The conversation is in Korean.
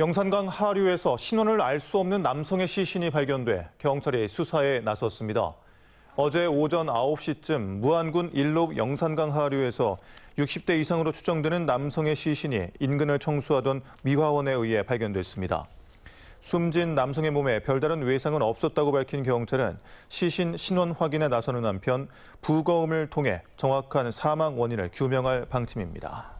영산강 하류에서 신원을 알 수 없는 남성의 시신이 발견돼 경찰이 수사에 나섰습니다. 어제 오전 9시쯤 무안군 일로 영산강 하류에서 60대 이상으로 추정되는 남성의 시신이 인근을 청소하던 미화원에 의해 발견됐습니다. 숨진 남성의 몸에 별다른 외상은 없었다고 밝힌 경찰은 시신 신원 확인에 나서는 한편 부검을 통해 정확한 사망 원인을 규명할 방침입니다.